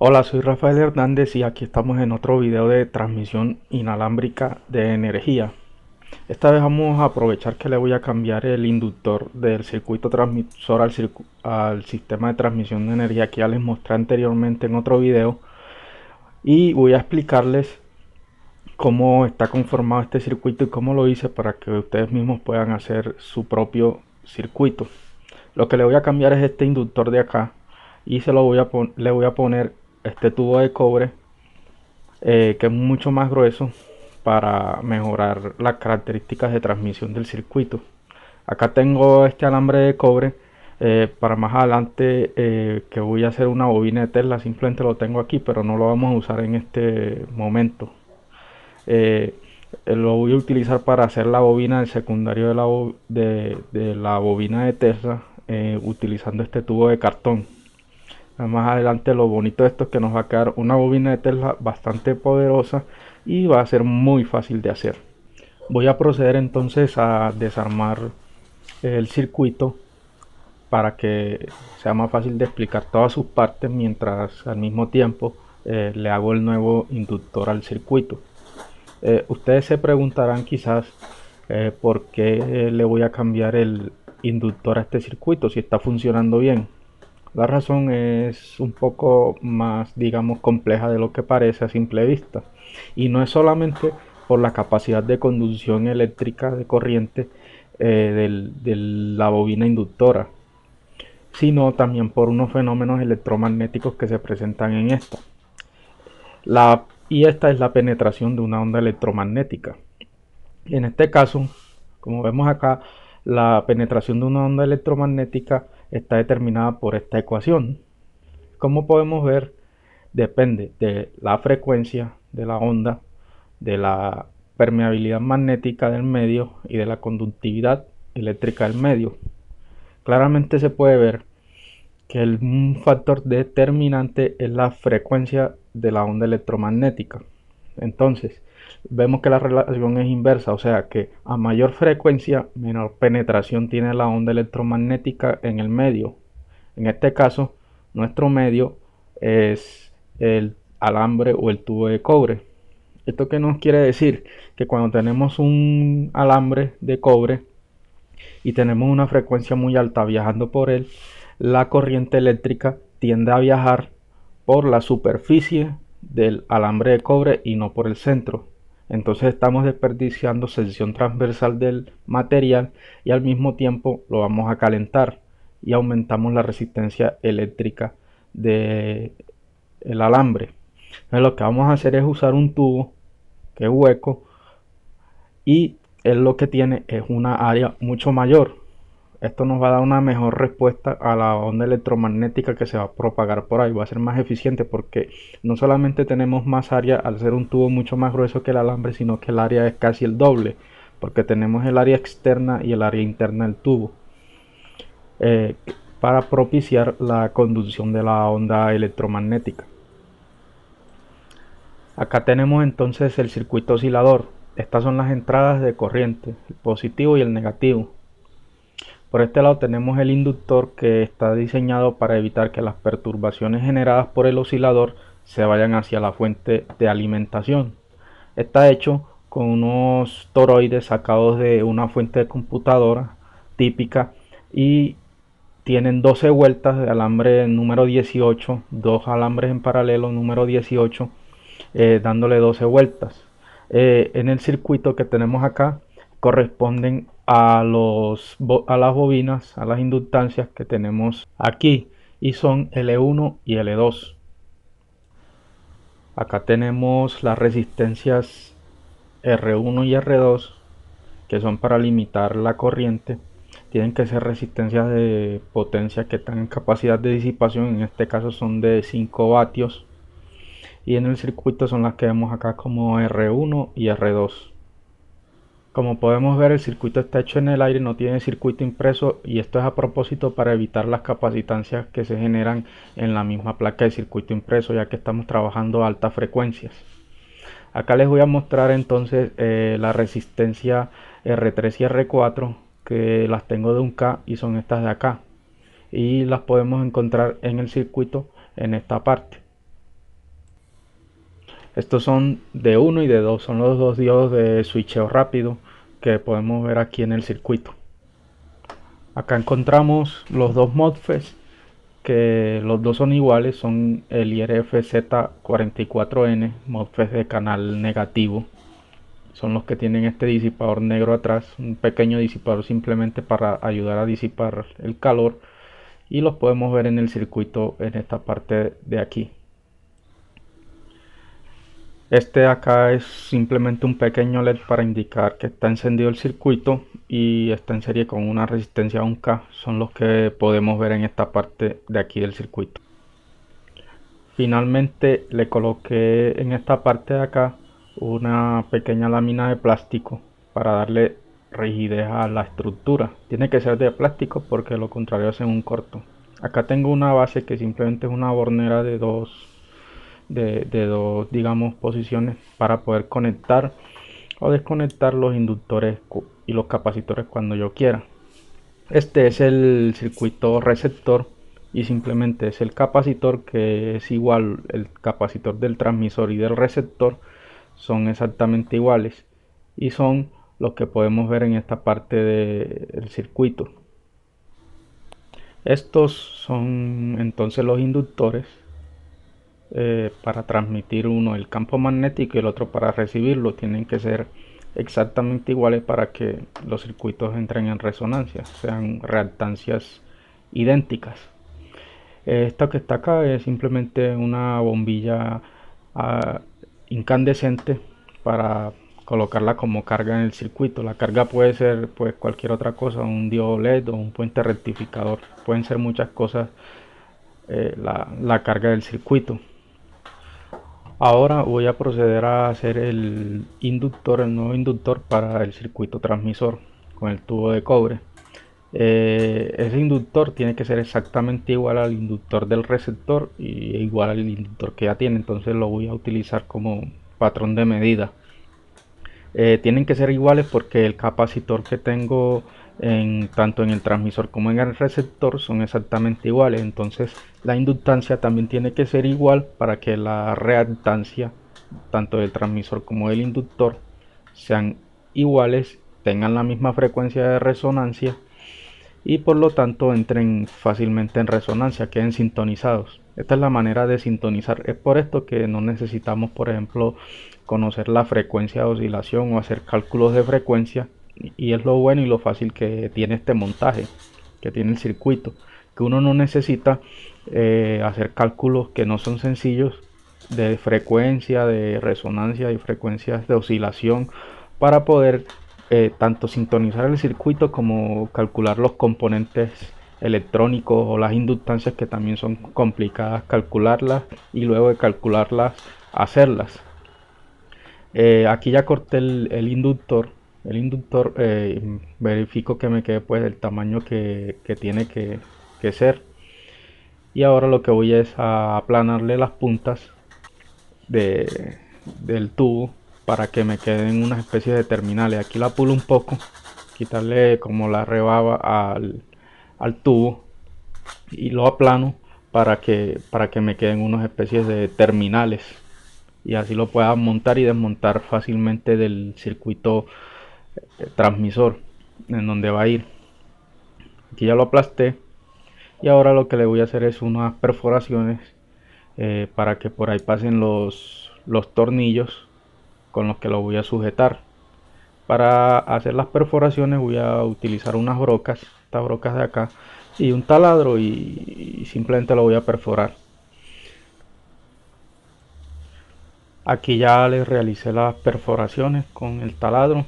Hola, soy Rafael Hernández y aquí estamos en otro video de transmisión inalámbrica de energía. Esta vez vamos a aprovechar que le voy a cambiar el inductor del circuito transmisor al, sistema de transmisión de energía que ya les mostré anteriormente en otro video. Y voy a explicarles cómo está conformado este circuito y cómo lo hice para que ustedes mismos puedan hacer su propio circuito. Lo que le voy a cambiar es este inductor de acá y se lo voy a le voy a poner este tubo de cobre eh, que es mucho más grueso para mejorar las características de transmisión del circuito acá tengo este alambre de cobre eh, para más adelante eh, que voy a hacer una bobina de Tesla simplemente lo tengo aquí pero no lo vamos a usar en este momento lo voy a utilizar para hacer la bobina del secundario de la, de, de la bobina de Tesla utilizando este tubo de cartón más adelante lo bonito de esto es que nos va a quedar una bobina de tela bastante poderosa y va a ser muy fácil de hacer. Voy a proceder entonces a desarmar el circuito para que sea más fácil de explicar todas sus partes mientras al mismo tiempo eh, le hago el nuevo inductor al circuito. Eh, ustedes se preguntarán quizás eh, por qué le voy a cambiar el inductor a este circuito si está funcionando bien. La razón es un poco más, digamos, compleja de lo que parece a simple vista. Y no es solamente por la capacidad de conducción eléctrica de corriente eh, de la bobina inductora, sino también por unos fenómenos electromagnéticos que se presentan en esta. La, y esta es la penetración de una onda electromagnética. En este caso, como vemos acá, la penetración de una onda electromagnética está determinada por esta ecuación. Como podemos ver, depende de la frecuencia de la onda, de la permeabilidad magnética del medio y de la conductividad eléctrica del medio. Claramente se puede ver que el, factor determinante es la frecuencia de la onda electromagnética. Entonces, vemos que la relación es inversa, o sea que a mayor frecuencia, menor penetración tiene la onda electromagnética en el medio. En este caso, nuestro medio es el alambre o el tubo de cobre. ¿Esto qué nos quiere decir? Que cuando tenemos un alambre de cobre y tenemos una frecuencia muy alta viajando por él, la corriente eléctrica tiende a viajar por la superficie del alambre de cobre y no por el centro. Entonces estamos desperdiciando sección transversal del material y al mismo tiempo lo vamos a calentar y aumentamos la resistencia eléctrica del alambre. Entonces lo que vamos a hacer es usar un tubo que es hueco y es lo que tiene es una área mucho mayor. Esto nos va a dar una mejor respuesta a la onda electromagnética que se va a propagar por ahí. Va a ser más eficiente porque no solamente tenemos más área al ser un tubo mucho más grueso que el alambre, sino que el área es casi el doble. Porque tenemos el área externa y el área interna del tubo. Eh, para propiciar la conducción de la onda electromagnética. Acá tenemos entonces el circuito oscilador. Estas son las entradas de corriente, el positivo y el negativo. Por este lado tenemos el inductor que está diseñado para evitar que las perturbaciones generadas por el oscilador se vayan hacia la fuente de alimentación. Está hecho con unos toroides sacados de una fuente de computadora típica y tienen 12 vueltas de alambre número 18, dos alambres en paralelo número 18, eh, dándole 12 vueltas. Eh, en el circuito que tenemos acá corresponden a, los, a las bobinas, a las inductancias que tenemos aquí y son L1 y L2. Acá tenemos las resistencias R1 y R2 que son para limitar la corriente. Tienen que ser resistencias de potencia que tengan capacidad de disipación, en este caso son de 5 vatios. Y en el circuito son las que vemos acá como R1 y R2. Como podemos ver el circuito está hecho en el aire, no tiene circuito impreso y esto es a propósito para evitar las capacitancias que se generan en la misma placa de circuito impreso ya que estamos trabajando a altas frecuencias. Acá les voy a mostrar entonces eh, la resistencia R3 y R4 que las tengo de un K y son estas de acá y las podemos encontrar en el circuito en esta parte. Estos son de 1 y de 2, son los dos diodos de switcheo rápido que podemos ver aquí en el circuito. Acá encontramos los dos modfes que los dos son iguales, son el irfz 44 n modfes de canal negativo. Son los que tienen este disipador negro atrás, un pequeño disipador simplemente para ayudar a disipar el calor y los podemos ver en el circuito en esta parte de aquí. Este acá es simplemente un pequeño LED para indicar que está encendido el circuito y está en serie con una resistencia 1K. Son los que podemos ver en esta parte de aquí del circuito. Finalmente le coloqué en esta parte de acá una pequeña lámina de plástico para darle rigidez a la estructura. Tiene que ser de plástico porque lo contrario hace un corto. Acá tengo una base que simplemente es una bornera de 2 de, dos, digamos, posiciones para poder conectar o desconectar los inductores y los capacitores cuando yo quiera. Este es el circuito receptor y simplemente es el capacitor que es igual, el capacitor del transmisor y del receptor son exactamente iguales y son los que podemos ver en esta parte del circuito. Estos son entonces los inductores eh, para transmitir uno el campo magnético y el otro para recibirlo tienen que ser exactamente iguales para que los circuitos entren en resonancia, sean reactancias idénticas. Eh, Esta que está acá es simplemente una bombilla ah, incandescente para colocarla como carga en el circuito. La carga puede ser pues cualquier otra cosa, un diodo LED o un puente rectificador. Pueden ser muchas cosas eh, la carga del circuito. Ahora voy a proceder a hacer el inductor, el nuevo inductor para el circuito transmisor con el tubo de cobre. Eh, ese inductor tiene que ser exactamente igual al inductor del receptor y igual al inductor que ya tiene entonces lo voy a utilizar como patrón de medida eh, tienen que ser iguales porque el capacitor que tengo en, tanto en el transmisor como en el receptor son exactamente iguales. Entonces la inductancia también tiene que ser igual para que la reactancia tanto del transmisor como del inductor sean iguales, tengan la misma frecuencia de resonancia y por lo tanto entren fácilmente en resonancia, queden sintonizados. Esta es la manera de sintonizar. Es por esto que no necesitamos, por ejemplo, conocer la frecuencia de oscilación o hacer cálculos de frecuencia y es lo bueno y lo fácil que tiene este montaje, que tiene el circuito, que uno no necesita eh, hacer cálculos que no son sencillos de frecuencia, de resonancia y frecuencias de oscilación para poder eh, tanto sintonizar el circuito como calcular los componentes electrónicos o las inductancias que también son complicadas calcularlas y luego de calcularlas hacerlas. Eh, aquí ya corté el inductor el inductor eh, verifico que me quede pues el tamaño que, tiene que, ser y ahora lo que voy es a aplanarle las puntas del tubo para que me queden unas especies de terminales aquí la pulo un poco quitarle como la rebaba al, tubo y lo aplano para que para que me queden unas especies de terminales y así lo pueda montar y desmontar fácilmente del circuito transmisor en donde va a ir aquí ya lo aplasté y ahora lo que le voy a hacer es unas perforaciones eh, para que por ahí pasen los, los tornillos con los que lo voy a sujetar para hacer las perforaciones voy a utilizar unas brocas estas brocas de acá y un taladro y, simplemente lo voy a perforar aquí ya les realicé las perforaciones con el taladro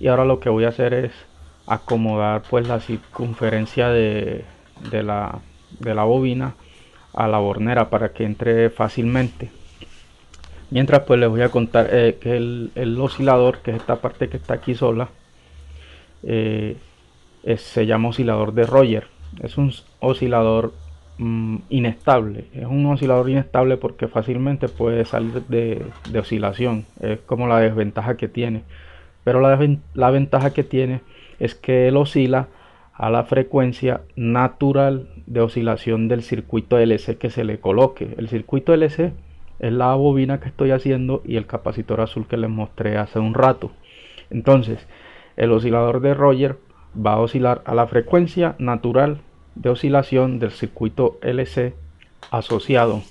y ahora lo que voy a hacer es acomodar pues la circunferencia de, la, de la bobina a la bornera para que entre fácilmente mientras pues les voy a contar eh, que el, oscilador que es esta parte que está aquí sola eh, se llama oscilador de Roger es un oscilador mm, inestable es un oscilador inestable porque fácilmente puede salir de, de oscilación es como la desventaja que tiene pero la, ventaja que tiene es que él oscila a la frecuencia natural de oscilación del circuito LC que se le coloque. El circuito LC es la bobina que estoy haciendo y el capacitor azul que les mostré hace un rato. Entonces, el oscilador de Roger va a oscilar a la frecuencia natural de oscilación del circuito LC asociado.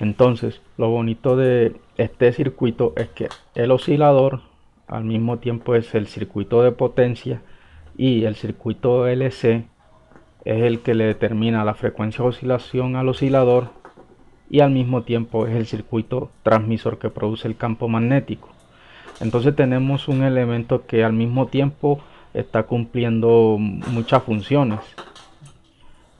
Entonces, lo bonito de este circuito es que el oscilador al mismo tiempo es el circuito de potencia y el circuito LC es el que le determina la frecuencia de oscilación al oscilador y al mismo tiempo es el circuito transmisor que produce el campo magnético. Entonces tenemos un elemento que al mismo tiempo está cumpliendo muchas funciones,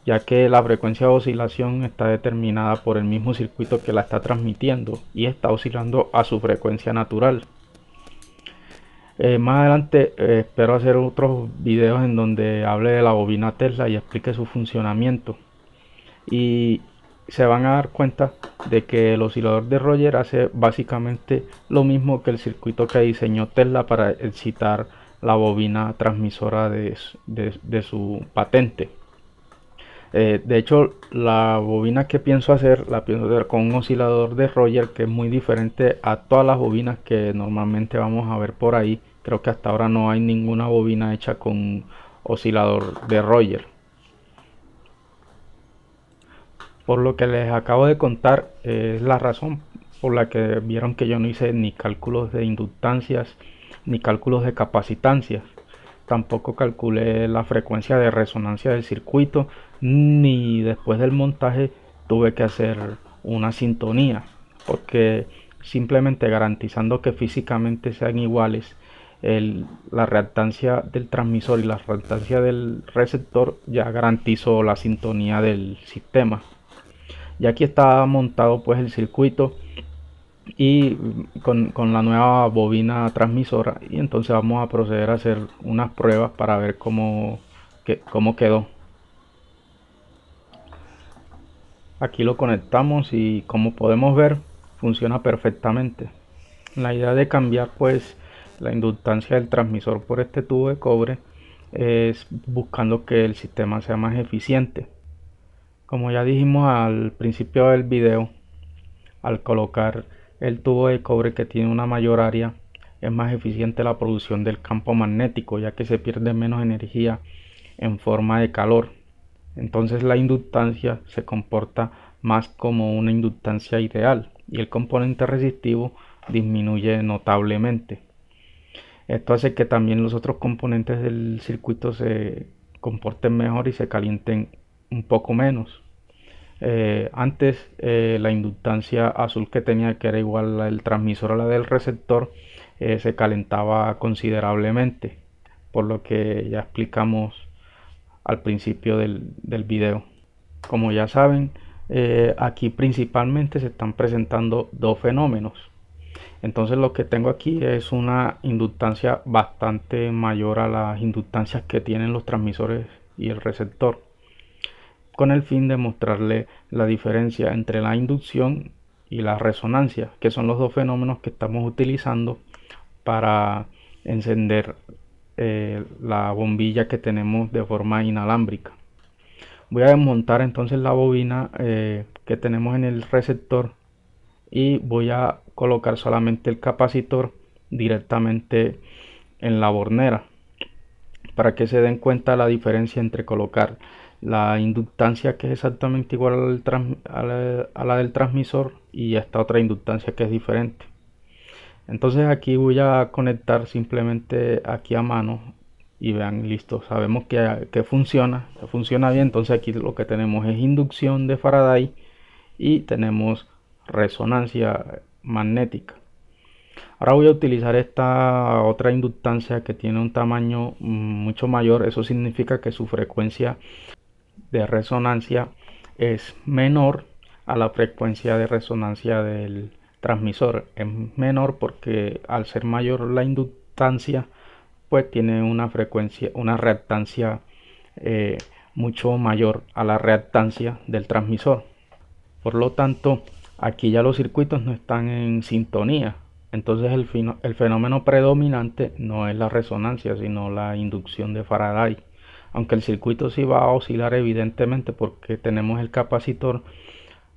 ya que la frecuencia de oscilación está determinada por el mismo circuito que la está transmitiendo y está oscilando a su frecuencia natural. Eh, más adelante eh, espero hacer otros videos en donde hable de la bobina Tesla y explique su funcionamiento. Y se van a dar cuenta de que el oscilador de Roger hace básicamente lo mismo que el circuito que diseñó Tesla para excitar la bobina transmisora de, su patente. Eh, de hecho, la bobina que pienso hacer, la pienso hacer con un oscilador de Roger que es muy diferente a todas las bobinas que normalmente vamos a ver por ahí. Creo que hasta ahora no hay ninguna bobina hecha con oscilador de Roger. Por lo que les acabo de contar eh, es la razón por la que vieron que yo no hice ni cálculos de inductancias ni cálculos de capacitancias. Tampoco calculé la frecuencia de resonancia del circuito ni después del montaje tuve que hacer una sintonía porque simplemente garantizando que físicamente sean iguales la reactancia del transmisor y la reactancia del receptor ya garantizó la sintonía del sistema. Y aquí está montado pues el circuito y con, la nueva bobina transmisora y entonces vamos a proceder a hacer unas pruebas para ver cómo, cómo quedó aquí lo conectamos y como podemos ver funciona perfectamente la idea de cambiar pues la inductancia del transmisor por este tubo de cobre es buscando que el sistema sea más eficiente. Como ya dijimos al principio del video, al colocar el tubo de cobre que tiene una mayor área, es más eficiente la producción del campo magnético, ya que se pierde menos energía en forma de calor. Entonces la inductancia se comporta más como una inductancia ideal y el componente resistivo disminuye notablemente. Esto hace que también los otros componentes del circuito se comporten mejor y se calienten un poco menos. Eh, antes eh, la inductancia azul que tenía, que era igual al transmisor a la del receptor, eh, se calentaba considerablemente, por lo que ya explicamos al principio del, del video. Como ya saben, aquí principalmente se están presentando dos fenómenos. Entonces lo que tengo aquí es una inductancia bastante mayor a las inductancias que tienen los transmisores y el receptor, con el fin de mostrarle la diferencia entre la inducción y la resonancia, que son los dos fenómenos que estamos utilizando para encender eh, la bombilla que tenemos de forma inalámbrica. Voy a desmontar entonces la bobina eh, que tenemos en el receptor y voy a colocar solamente el capacitor directamente en la bornera para que se den cuenta la diferencia entre colocar la inductancia que es exactamente igual a la, del transmisor y esta otra inductancia que es diferente entonces aquí voy a conectar simplemente aquí a mano y vean listo sabemos que, que funciona que funciona bien entonces aquí lo que tenemos es inducción de Faraday y tenemos resonancia magnética. Ahora voy a utilizar esta otra inductancia que tiene un tamaño mm, mucho mayor. Eso significa que su frecuencia de resonancia es menor a la frecuencia de resonancia del transmisor. Es menor porque al ser mayor la inductancia, pues tiene una frecuencia, una reactancia eh, mucho mayor a la reactancia del transmisor. Por lo tanto, aquí ya los circuitos no están en sintonía. Entonces el, fenómeno predominante no es la resonancia, sino la inducción de Faraday. Aunque el circuito sí va a oscilar evidentemente porque tenemos el capacitor,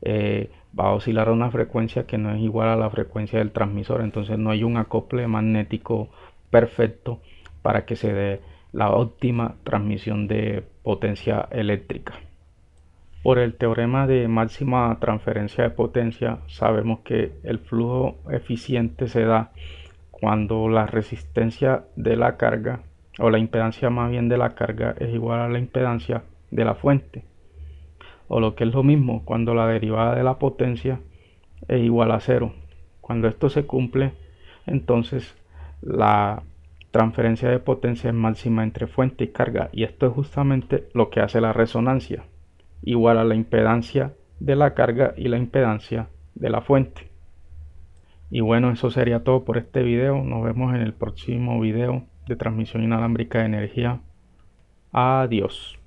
eh, va a oscilar a una frecuencia que no es igual a la frecuencia del transmisor. Entonces no hay un acople magnético perfecto para que se dé la óptima transmisión de potencia eléctrica. Por el teorema de máxima transferencia de potencia sabemos que el flujo eficiente se da cuando la resistencia de la carga o la impedancia más bien de la carga es igual a la impedancia de la fuente. O lo que es lo mismo, cuando la derivada de la potencia es igual a cero. Cuando esto se cumple, entonces la transferencia de potencia es máxima entre fuente y carga. Y esto es justamente lo que hace la resonancia igual a la impedancia de la carga y la impedancia de la fuente. Y bueno, eso sería todo por este video. Nos vemos en el próximo video de transmisión inalámbrica de energía. Adiós.